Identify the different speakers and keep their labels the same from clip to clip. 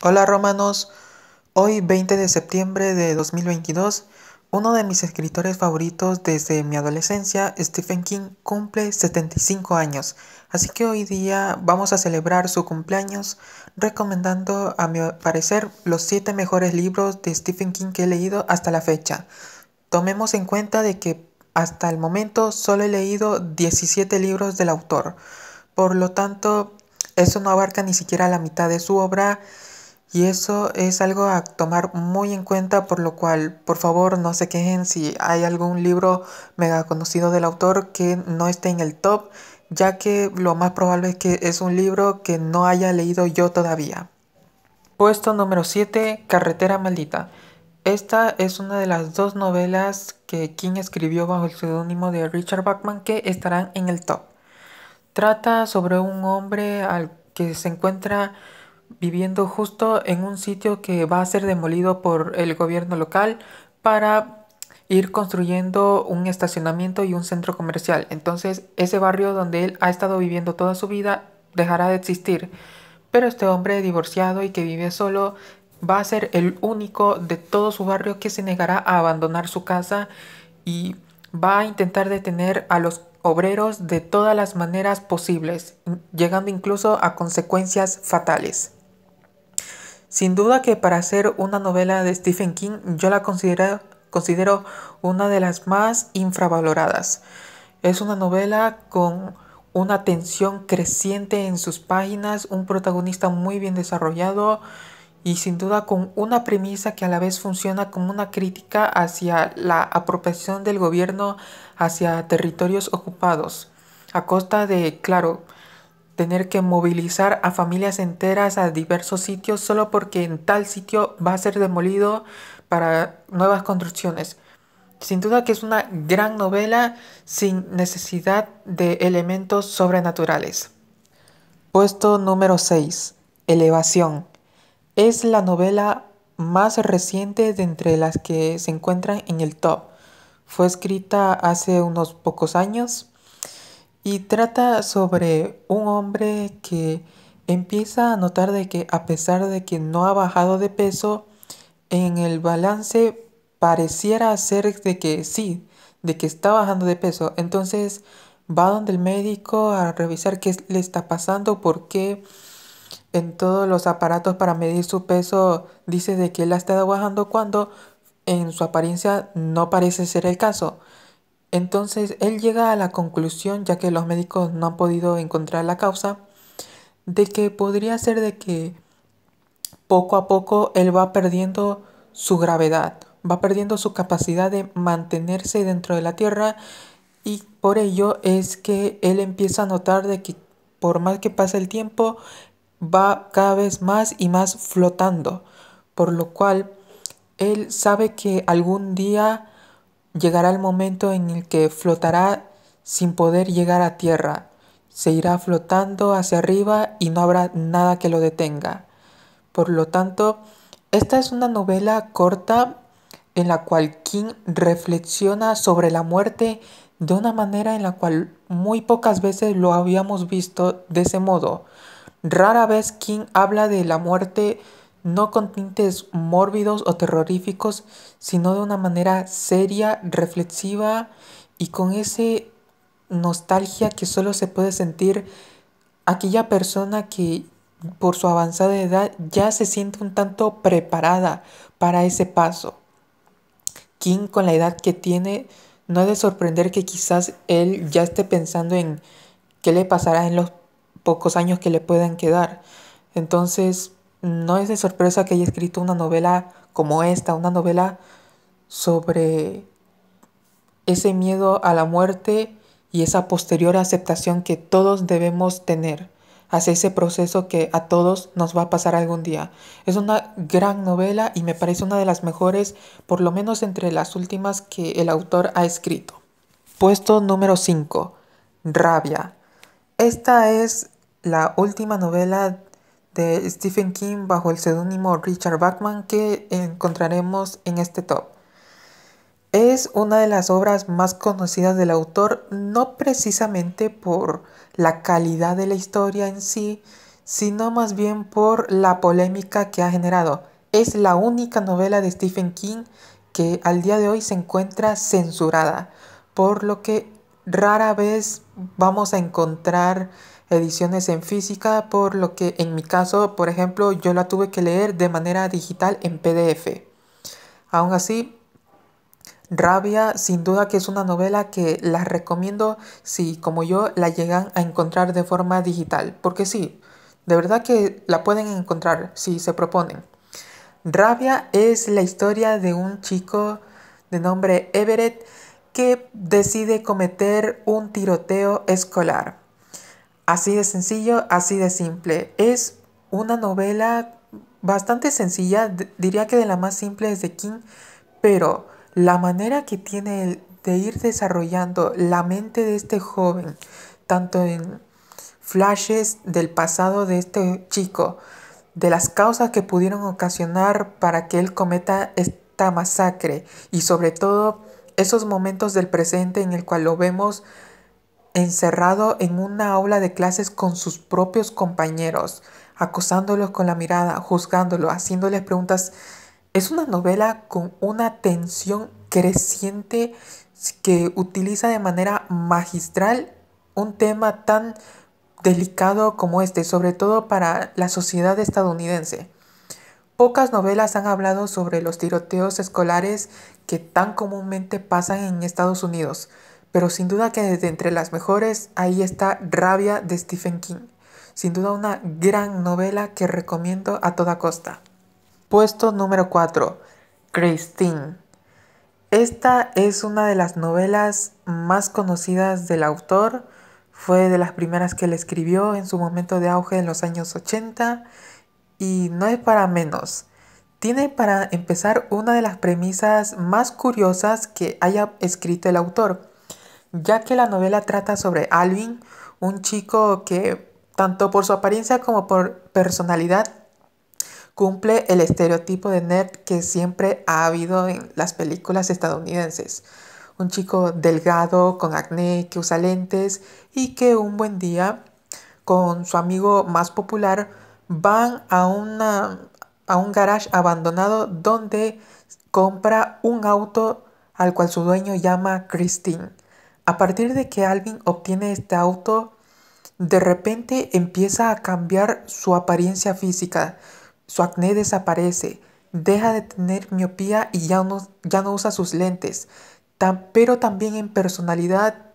Speaker 1: Hola romanos, hoy 20 de septiembre de 2022, uno de mis escritores favoritos desde mi adolescencia, Stephen King, cumple 75 años, así que hoy día vamos a celebrar su cumpleaños recomendando a mi parecer los 7 mejores libros de Stephen King que he leído hasta la fecha. Tomemos en cuenta de que hasta el momento solo he leído 17 libros del autor, por lo tanto eso no abarca ni siquiera la mitad de su obra y eso es algo a tomar muy en cuenta, por lo cual, por favor, no se quejen si hay algún libro mega conocido del autor que no esté en el top, ya que lo más probable es que es un libro que no haya leído yo todavía. Puesto número 7, Carretera Maldita. Esta es una de las dos novelas que King escribió bajo el seudónimo de Richard Bachman que estarán en el top. Trata sobre un hombre al que se encuentra viviendo justo en un sitio que va a ser demolido por el gobierno local para ir construyendo un estacionamiento y un centro comercial. Entonces ese barrio donde él ha estado viviendo toda su vida dejará de existir. Pero este hombre divorciado y que vive solo va a ser el único de todo su barrio que se negará a abandonar su casa y va a intentar detener a los obreros de todas las maneras posibles, llegando incluso a consecuencias fatales. Sin duda que para hacer una novela de Stephen King yo la considero, considero una de las más infravaloradas. Es una novela con una tensión creciente en sus páginas, un protagonista muy bien desarrollado y sin duda con una premisa que a la vez funciona como una crítica hacia la apropiación del gobierno hacia territorios ocupados, a costa de, claro, tener que movilizar a familias enteras a diversos sitios solo porque en tal sitio va a ser demolido para nuevas construcciones. Sin duda que es una gran novela sin necesidad de elementos sobrenaturales. Puesto número 6. Elevación. Es la novela más reciente de entre las que se encuentran en el top. Fue escrita hace unos pocos años y trata sobre un hombre que empieza a notar de que a pesar de que no ha bajado de peso, en el balance pareciera ser de que sí, de que está bajando de peso. Entonces va donde el médico a revisar qué le está pasando, por qué en todos los aparatos para medir su peso dice de que él ha estado bajando cuando en su apariencia no parece ser el caso. Entonces él llega a la conclusión, ya que los médicos no han podido encontrar la causa, de que podría ser de que poco a poco él va perdiendo su gravedad, va perdiendo su capacidad de mantenerse dentro de la Tierra y por ello es que él empieza a notar de que por más que pase el tiempo va cada vez más y más flotando, por lo cual él sabe que algún día Llegará el momento en el que flotará sin poder llegar a tierra. Se irá flotando hacia arriba y no habrá nada que lo detenga. Por lo tanto, esta es una novela corta en la cual King reflexiona sobre la muerte de una manera en la cual muy pocas veces lo habíamos visto de ese modo. Rara vez King habla de la muerte no con tintes mórbidos o terroríficos, sino de una manera seria, reflexiva y con ese nostalgia que solo se puede sentir aquella persona que por su avanzada edad ya se siente un tanto preparada para ese paso. quien con la edad que tiene no ha de sorprender que quizás él ya esté pensando en qué le pasará en los pocos años que le puedan quedar. Entonces, no es de sorpresa que haya escrito una novela como esta, una novela sobre ese miedo a la muerte y esa posterior aceptación que todos debemos tener hacia ese proceso que a todos nos va a pasar algún día. Es una gran novela y me parece una de las mejores, por lo menos entre las últimas que el autor ha escrito. Puesto número 5. Rabia. Esta es la última novela de Stephen King bajo el seudónimo Richard Bachman que encontraremos en este top. Es una de las obras más conocidas del autor, no precisamente por la calidad de la historia en sí, sino más bien por la polémica que ha generado. Es la única novela de Stephen King que al día de hoy se encuentra censurada, por lo que rara vez vamos a encontrar ediciones en física, por lo que en mi caso, por ejemplo, yo la tuve que leer de manera digital en PDF. Aún así, Rabia sin duda que es una novela que las recomiendo si como yo la llegan a encontrar de forma digital, porque sí, de verdad que la pueden encontrar si se proponen. Rabia es la historia de un chico de nombre Everett que decide cometer un tiroteo escolar. Así de sencillo, así de simple. Es una novela bastante sencilla, diría que de la más simple es de King, pero la manera que tiene de ir desarrollando la mente de este joven, tanto en flashes del pasado de este chico, de las causas que pudieron ocasionar para que él cometa esta masacre y sobre todo esos momentos del presente en el cual lo vemos encerrado en una aula de clases con sus propios compañeros, acosándolos con la mirada, juzgándolos, haciéndoles preguntas. Es una novela con una tensión creciente que utiliza de manera magistral un tema tan delicado como este, sobre todo para la sociedad estadounidense. Pocas novelas han hablado sobre los tiroteos escolares que tan comúnmente pasan en Estados Unidos pero sin duda que desde entre las mejores ahí está Rabia de Stephen King. Sin duda una gran novela que recomiendo a toda costa. Puesto número 4. Christine. Esta es una de las novelas más conocidas del autor. Fue de las primeras que le escribió en su momento de auge en los años 80 y no es para menos. Tiene para empezar una de las premisas más curiosas que haya escrito el autor ya que la novela trata sobre Alvin, un chico que tanto por su apariencia como por personalidad cumple el estereotipo de nerd que siempre ha habido en las películas estadounidenses. Un chico delgado, con acné, que usa lentes y que un buen día con su amigo más popular van a, una, a un garage abandonado donde compra un auto al cual su dueño llama Christine. A partir de que Alvin obtiene este auto, de repente empieza a cambiar su apariencia física. Su acné desaparece, deja de tener miopía y ya no, ya no usa sus lentes. pero también en personalidad,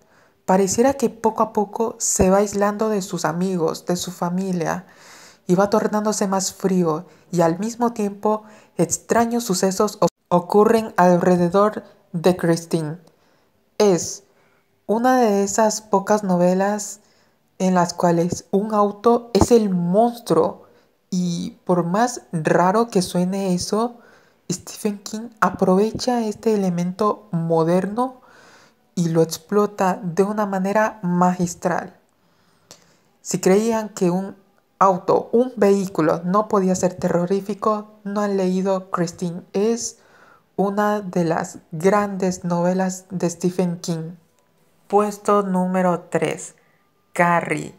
Speaker 1: pareciera que poco a poco se va aislando de sus amigos, de su familia, y va tornándose más frío, y al mismo tiempo extraños sucesos ocurren alrededor de Christine. Es una de esas pocas novelas en las cuales un auto es el monstruo y por más raro que suene eso, Stephen King aprovecha este elemento moderno y lo explota de una manera magistral. Si creían que un auto, un vehículo no podía ser terrorífico, no han leído Christine. Es una de las grandes novelas de Stephen King. Puesto número 3. Carrie.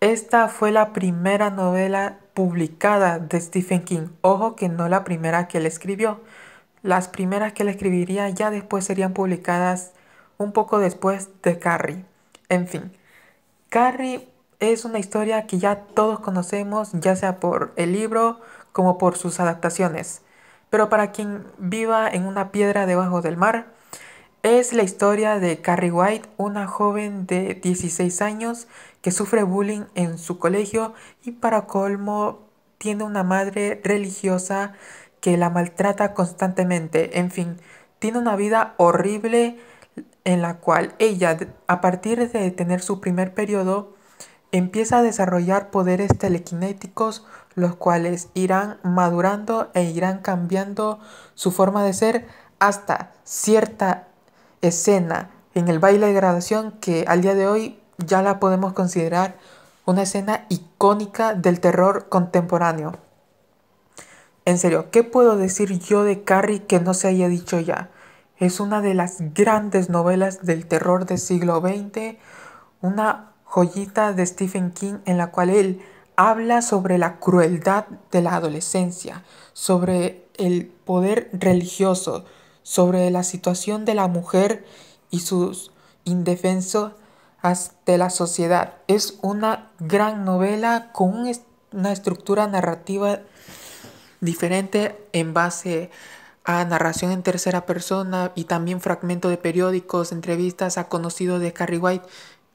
Speaker 1: Esta fue la primera novela publicada de Stephen King. Ojo que no la primera que él escribió. Las primeras que él escribiría ya después serían publicadas un poco después de Carrie. En fin, Carrie es una historia que ya todos conocemos, ya sea por el libro como por sus adaptaciones. Pero para quien viva en una piedra debajo del mar, es la historia de Carrie White, una joven de 16 años que sufre bullying en su colegio y para colmo tiene una madre religiosa que la maltrata constantemente. En fin, tiene una vida horrible en la cual ella, a partir de tener su primer periodo, empieza a desarrollar poderes telequinéticos, los cuales irán madurando e irán cambiando su forma de ser hasta cierta escena en el baile de graduación que al día de hoy ya la podemos considerar una escena icónica del terror contemporáneo. En serio, ¿qué puedo decir yo de Carrie que no se haya dicho ya? Es una de las grandes novelas del terror del siglo XX, una joyita de Stephen King en la cual él habla sobre la crueldad de la adolescencia, sobre el poder religioso, sobre la situación de la mujer y sus indefensos de la sociedad. Es una gran novela con una estructura narrativa diferente en base a narración en tercera persona y también fragmento de periódicos, entrevistas a conocidos de Carrie White.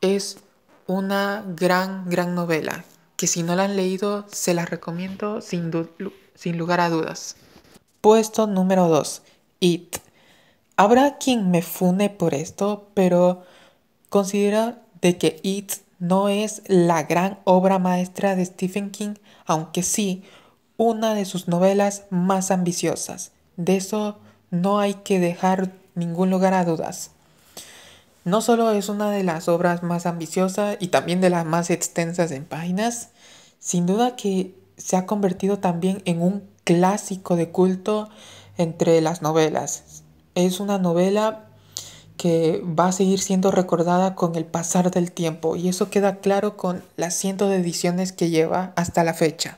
Speaker 1: Es una gran, gran novela que si no la han leído se la recomiendo sin, sin lugar a dudas. Puesto número 2. It. Habrá quien me fune por esto, pero considero de que It no es la gran obra maestra de Stephen King, aunque sí una de sus novelas más ambiciosas. De eso no hay que dejar ningún lugar a dudas. No solo es una de las obras más ambiciosas y también de las más extensas en páginas, sin duda que se ha convertido también en un clásico de culto entre las novelas. Es una novela que va a seguir siendo recordada con el pasar del tiempo y eso queda claro con las cientos de ediciones que lleva hasta la fecha.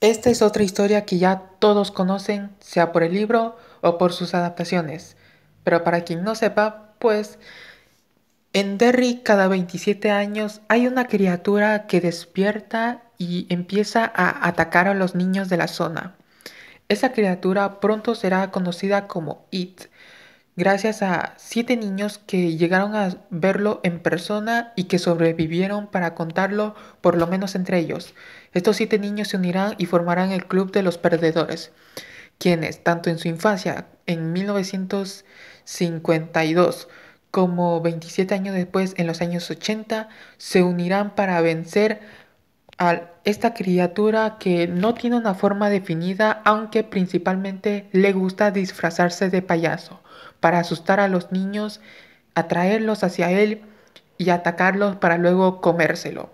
Speaker 1: Esta es otra historia que ya todos conocen, sea por el libro o por sus adaptaciones, pero para quien no sepa, pues en Derry cada 27 años hay una criatura que despierta y empieza a atacar a los niños de la zona. Esa criatura pronto será conocida como It, gracias a siete niños que llegaron a verlo en persona y que sobrevivieron para contarlo por lo menos entre ellos. Estos siete niños se unirán y formarán el Club de los Perdedores, quienes, tanto en su infancia, en 1952, como 27 años después, en los años 80, se unirán para vencer a a esta criatura que no tiene una forma definida, aunque principalmente le gusta disfrazarse de payaso para asustar a los niños, atraerlos hacia él y atacarlos para luego comérselo.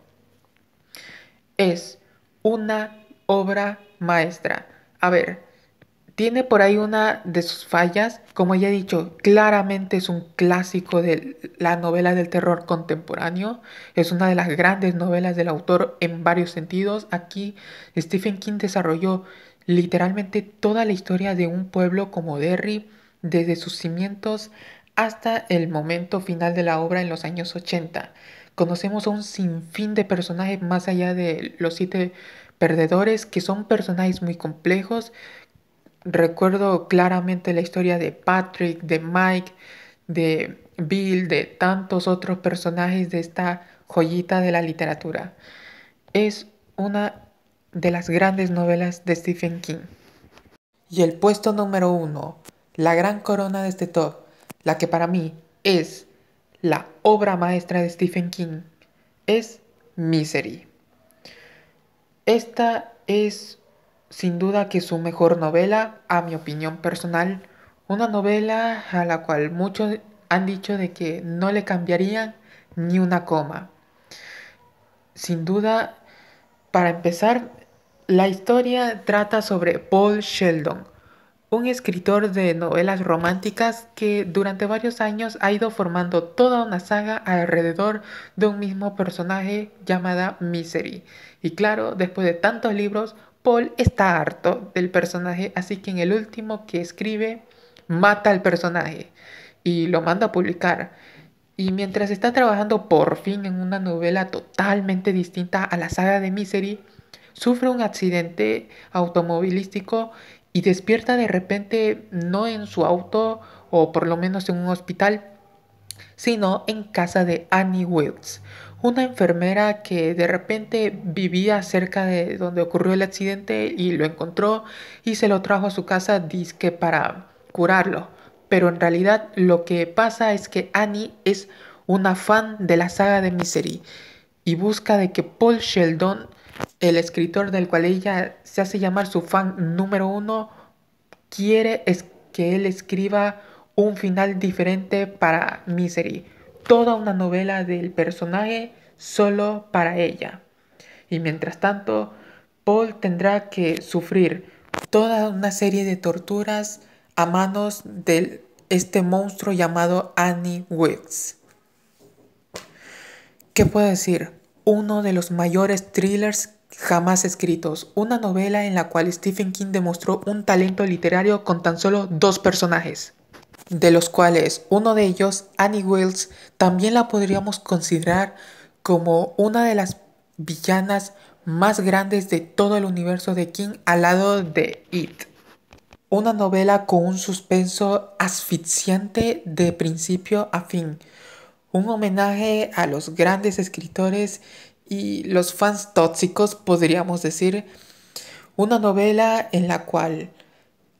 Speaker 1: Es una obra maestra. A ver, tiene por ahí una de sus fallas, como ya he dicho, claramente es un clásico de la novela del terror contemporáneo, es una de las grandes novelas del autor en varios sentidos. Aquí Stephen King desarrolló literalmente toda la historia de un pueblo como Derry, desde sus cimientos hasta el momento final de la obra en los años 80. Conocemos a un sinfín de personajes más allá de los siete perdedores, que son personajes muy complejos, recuerdo claramente la historia de Patrick, de Mike, de Bill, de tantos otros personajes de esta joyita de la literatura. Es una de las grandes novelas de Stephen King. Y el puesto número uno, la gran corona de este top, la que para mí es la obra maestra de Stephen King, es Misery. Esta es sin duda que su mejor novela, a mi opinión personal, una novela a la cual muchos han dicho de que no le cambiarían ni una coma. Sin duda, para empezar, la historia trata sobre Paul Sheldon, un escritor de novelas románticas que durante varios años ha ido formando toda una saga alrededor de un mismo personaje llamada Misery. Y claro, después de tantos libros, Paul está harto del personaje, así que en el último que escribe, mata al personaje y lo manda a publicar. Y mientras está trabajando por fin en una novela totalmente distinta a la saga de Misery, sufre un accidente automovilístico y despierta de repente no en su auto o por lo menos en un hospital, sino en casa de Annie Wilkes, una enfermera que de repente vivía cerca de donde ocurrió el accidente y lo encontró y se lo trajo a su casa disque para curarlo. Pero en realidad lo que pasa es que Annie es una fan de la saga de Misery y busca de que Paul Sheldon, el escritor del cual ella se hace llamar su fan número uno, quiere que él escriba un final diferente para Misery toda una novela del personaje solo para ella. Y mientras tanto, Paul tendrá que sufrir toda una serie de torturas a manos de este monstruo llamado Annie Wilkes. ¿Qué puedo decir? Uno de los mayores thrillers jamás escritos, una novela en la cual Stephen King demostró un talento literario con tan solo dos personajes de los cuales uno de ellos, Annie Wells también la podríamos considerar como una de las villanas más grandes de todo el universo de King al lado de It. Una novela con un suspenso asfixiante de principio a fin. Un homenaje a los grandes escritores y los fans tóxicos, podríamos decir. Una novela en la cual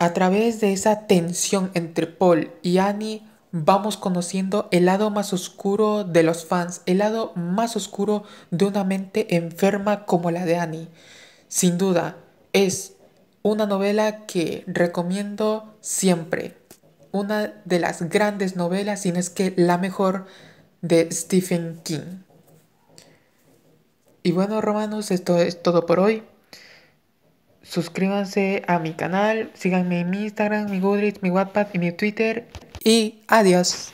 Speaker 1: a través de esa tensión entre Paul y Annie vamos conociendo el lado más oscuro de los fans, el lado más oscuro de una mente enferma como la de Annie. Sin duda, es una novela que recomiendo siempre. Una de las grandes novelas, si no es que la mejor, de Stephen King. Y bueno, romanos, esto es todo por hoy suscríbanse a mi canal, síganme en mi Instagram, mi Goodreads, mi WhatsApp y mi Twitter. Y adiós.